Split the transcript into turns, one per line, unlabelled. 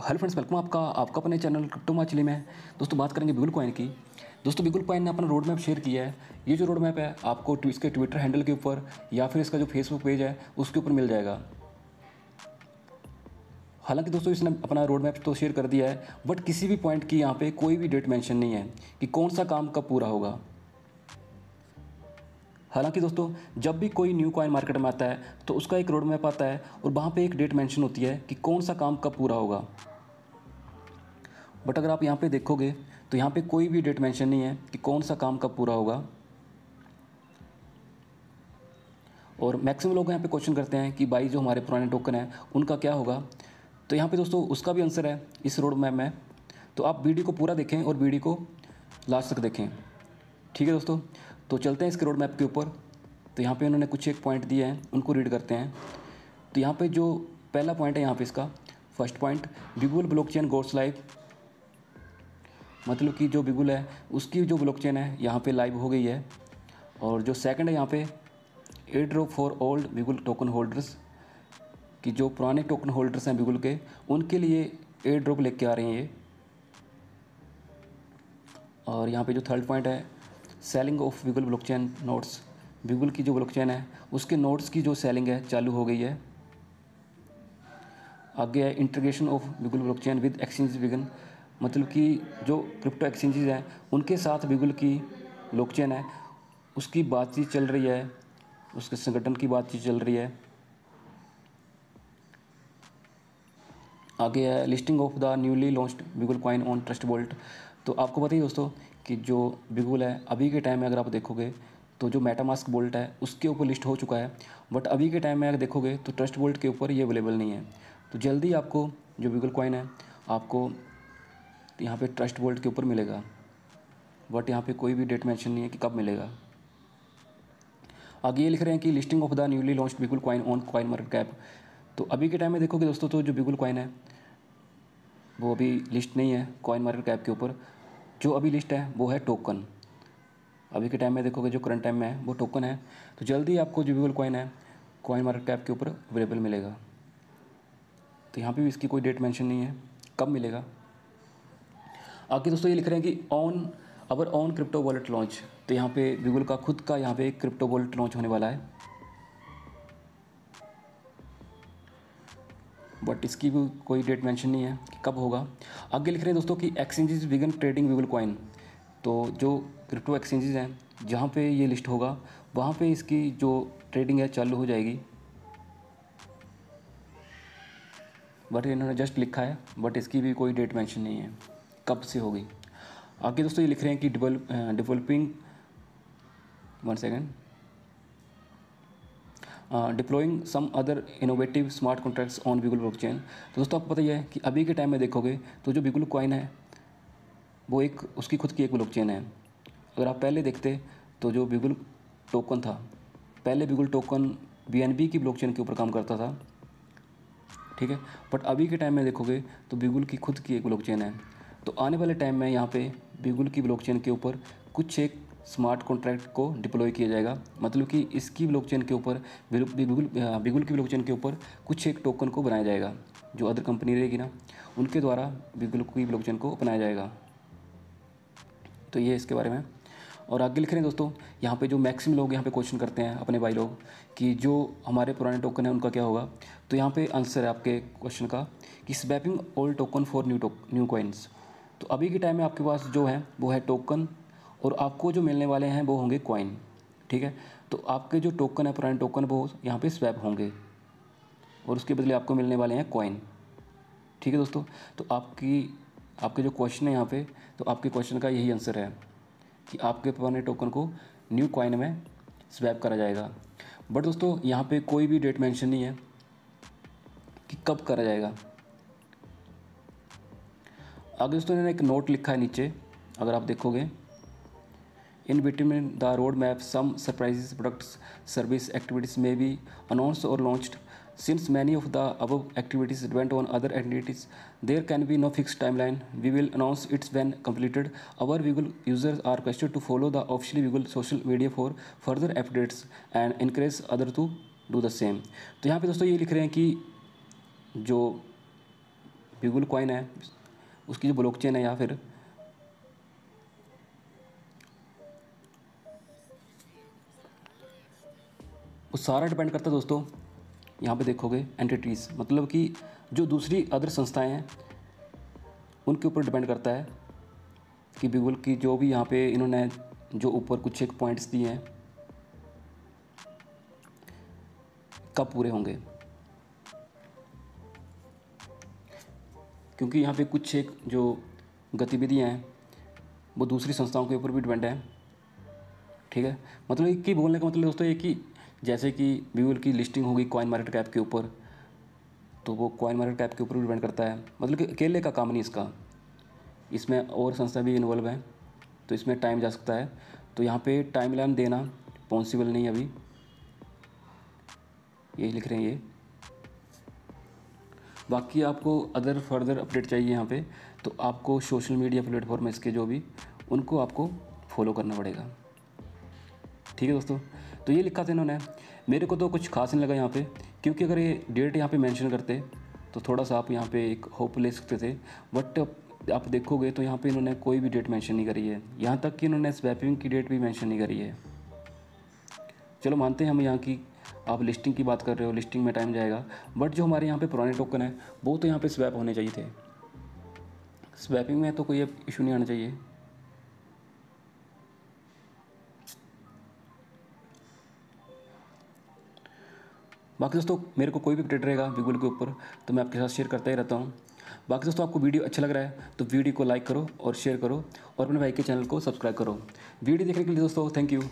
hello friends welcome आपका आपका अपने चैनल क्रिप्टो माचली में दोस्तों बात करेंगे बिगुल कॉइन की दोस्तों बिगुल कॉइन ने अपना रोड मैप शेयर किया है ये जो रोड मैप है आपको इसके ट्विटर हैंडल के ऊपर या फिर इसका जो फेसबुक पेज है उसके ऊपर मिल जाएगा हालांकि दोस्तों इसने अपना रोड मैप तो शेयर कर दिया है बट किसी भी पॉइंट की यहाँ पे कोई भी डेट मेंशन नहीं है कि कौन सा काम कब पूरा होगा हालांकि दोस्तों जब भी कोई न्यू कॉइन मार्केट में आता है तो उसका एक रोड मैप आता है और वहाँ पे एक डेट मेंशन होती है कि कौन सा काम कब पूरा होगा बट अगर आप यहाँ पे देखोगे तो यहाँ पे कोई भी डेट मेंशन नहीं है कि कौन सा काम कब पूरा होगा और मैक्सिमम लोग यहाँ पे क्वेश्चन करते हैं कि भाई जो हमारे पुराने टोकन हैं उनका क्या होगा तो यहाँ पे दोस्तों उसका भी आंसर है इस रोड मैप में तो आप वीडियो को पूरा देखें और वीडियो को लास्ट तक देखें ठीक है दोस्तों तो चलते हैं इसके रोड मैप के ऊपर तो यहाँ पे उन्होंने कुछ एक पॉइंट दिए हैं उनको रीड करते हैं तो यहाँ पे जो पहला पॉइंट है यहाँ पे इसका first point Bigul blockchain goes live मतलब कि जो बिगुल है उसकी जो ब्लॉकचेन है यहाँ पे लाइव हो गई है और जो सेकंड है यहाँ पे airdrop for old Bigul token holders कि जो पुराने टोकन होल्डर्स हैं बिगुल के उनके लिए एड ड्रॉप लेके आ रहे हैं ये और यहाँ पे जो थर्ड पॉइंट है selling of Bigul blockchain nodes Bigul की जो ब्लॉकचेन है उसके नोट्स की जो सेलिंग है चालू हो गई है आगे है integration of Bigul blockchain with exchange begin मतलब कि जो क्रिप्टो एक्सचेंजेस हैं उनके साथ बिगुल की ब्लॉकचेन है उसकी बातचीत चल रही है उसके संगठन की बातचीत चल रही है आगे है listing of the newly launched Bigul coin on Trust Wallet तो आपको पता ही दोस्तों कि जो बिगुल है अभी के टाइम में अगर आप देखोगे तो जो मेटामास्क बोल्ट है उसके ऊपर लिस्ट हो चुका है बट अभी के टाइम में अगर देखोगे तो ट्रस्ट बोल्ट के ऊपर ये अवेलेबल नहीं है तो जल्दी आपको जो बिगुल कॉइन है आपको यहाँ पे ट्रस्ट बोल्ट के ऊपर मिलेगा बट यहाँ पे कोई भी डेट मैंशन नहीं है कि कब मिलेगा आगे ये लिख रहे हैं कि listing of the newly launch Bigul coin on CoinMarketCap तो अभी के टाइम में देखोगे दोस्तों तो जो बिगुल कॉइन है वो अभी लिस्ट नहीं है कॉइन मार्केट कैप के ऊपर जो अभी लिस्ट है वो है टोकन अभी के टाइम में देखोगे जो करंट टाइम में है वो टोकन है तो जल्दी आपको जो विवल कॉइन है कॉइन मार्केट कैप के ऊपर अवेलेबल मिलेगा तो यहाँ पे भी इसकी कोई डेट मेंशन नहीं है कब मिलेगा आगे दोस्तों ये लिख रहे हैं कि on our on crypto wallet launch तो यहाँ पे गूगल का खुद का यहाँ पे क्रिप्टो वॉलेट लॉन्च होने वाला है बट इसकी भी कोई डेट मेंशन नहीं है कि कब होगा आगे लिख रहे हैं दोस्तों कि exchanges begin trading Bigul coin तो जो क्रिप्टो एक्सचेंजेस हैं जहाँ पे ये लिस्ट होगा वहाँ पे इसकी जो ट्रेडिंग है चालू हो जाएगी बट इन्होंने जस्ट लिखा है बट इसकी भी कोई डेट मेंशन नहीं है कब से होगी आगे दोस्तों ये लिख रहे हैं कि developing one second deploying some other innovative smart contracts on Bigul blockchain तो दोस्तों आपको पता ही है कि अभी के टाइम में देखोगे तो जो बिगुल कॉइन है वो एक उसकी खुद की एक ब्लॉकचेन है अगर आप पहले देखते तो जो बिगुल टोकन था पहले बिगुल टोकन बी की ब्लॉकचेन के ऊपर काम करता था ठीक है बट अभी के टाइम में देखोगे तो बिगुल की खुद की एक ब्लॉकचेन है तो आने वाले टाइम में यहाँ पे बिगुल की ब्लॉकचेन के ऊपर कुछ एक स्मार्ट कॉन्ट्रैक्ट को डिप्लॉय किया जाएगा मतलब कि इसकी ब्लॉकचेन के ऊपर बिगुल बिगुल की ब्लॉकचेन के ऊपर कुछ एक टोकन को बनाया जाएगा जो अदर कंपनी रहेगी ना उनके द्वारा बिगुल की ब्लॉकचेन को अपनाया जाएगा तो ये इसके बारे में और आगे लिख रहे हैं दोस्तों यहाँ पे जो मैक्सिमम लोग यहाँ पे क्वेश्चन करते हैं अपने भाई लोग कि जो हमारे पुराने टोकन हैं उनका क्या होगा तो यहाँ पे आंसर है आपके क्वेश्चन का कि swapping old token for new tok new coins तो अभी के टाइम में आपके पास जो है वो है टोकन और आपको जो मिलने वाले हैं वो होंगे कॉइन ठीक है तो आपके जो टोकन है पुराने टोकन वो यहाँ पे स्वैप होंगे और उसके बदले आपको मिलने वाले हैं कॉइन ठीक है दोस्तों तो आपकी आपके जो क्वेश्चन है यहाँ पे तो आपके क्वेश्चन का यही आंसर है कि आपके पुराने टोकन को न्यू कॉइन में स्वैप करा जाएगा बट दोस्तों यहाँ पे कोई भी डेट मेंशन नहीं है कि कब करा जाएगा अगर दोस्तों इन्होंने एक नोट लिखा है नीचे अगर आप देखोगे in between the road map some surprise products service activities में भी अनाउंस और launch since many of the above activities depend on other activities there can be no fix time line we will announce its when completed our Bigul users are question to follow the official Bigul social media for further updates and encourage other to do the same तो यहाँ पर दोस्तों ये लिख रहे हैं कि जो वीगुल कॉइन है उसकी जो ब्लॉक चेन है या फिर सारा डिपेंड करता है दोस्तों यहाँ पे देखोगे एंटिटीज़ मतलब कि जो दूसरी अदर संस्थाएं हैं उनके ऊपर डिपेंड करता है कि गूगल की जो भी यहाँ पे इन्होंने जो ऊपर कुछ एक पॉइंट्स दिए हैं कब पूरे होंगे क्योंकि यहाँ पे कुछ एक जो गतिविधियाँ हैं वो दूसरी संस्थाओं के ऊपर भी डिपेंड है ठीक है मतलब कि बोलने का मतलब दोस्तों ये कि जैसे कि वीवल की लिस्टिंग होगी कॉइन मार्केट कैप के ऊपर तो वो कॉइन मार्केट कैप के ऊपर भी डिपेंड करता है मतलब कि अकेले का काम नहीं इसका इसमें और संस्था भी इन्वॉल्व है तो इसमें टाइम जा सकता है तो यहाँ पे टाइम लाइन देना पॉसिबल नहीं अभी ये लिख रहे हैं ये बाकी आपको अदर फर्दर अपडेट चाहिए यहाँ पे तो आपको सोशल मीडिया प्लेटफॉर्म इसके जो भी उनको आपको फॉलो करना पड़ेगा ठीक है दोस्तों तो ये लिखा था इन्होंने मेरे को तो कुछ खास नहीं लगा यहाँ पे क्योंकि अगर ये डेट यहाँ पे मेंशन करते तो थोड़ा सा आप यहाँ पे एक होप ले सकते थे बट आप देखोगे तो यहाँ पे इन्होंने कोई भी डेट मेंशन नहीं करी है यहाँ तक कि इन्होंने स्वैपिंग की डेट भी मेंशन नहीं करी है चलो मानते हैं हम यहाँ की आप लिस्टिंग की बात कर रहे हो लिस्टिंग में टाइम जाएगा बट जो हमारे यहाँ पे पुराने टोकन है वो तो यहाँ पे स्वैप होने चाहिए थे स्वैपिंग में तो कोई इशू नहीं आना चाहिए बाकी दोस्तों मेरे को कोई भी अपडेट रहेगा गूगल के ऊपर तो मैं आपके साथ शेयर करता ही रहता हूँ बाकी दोस्तों आपको वीडियो अच्छा लग रहा है तो वीडियो को लाइक करो और शेयर करो और अपने भाई के चैनल को सब्सक्राइब करो वीडियो देखने के लिए दोस्तों थैंक यू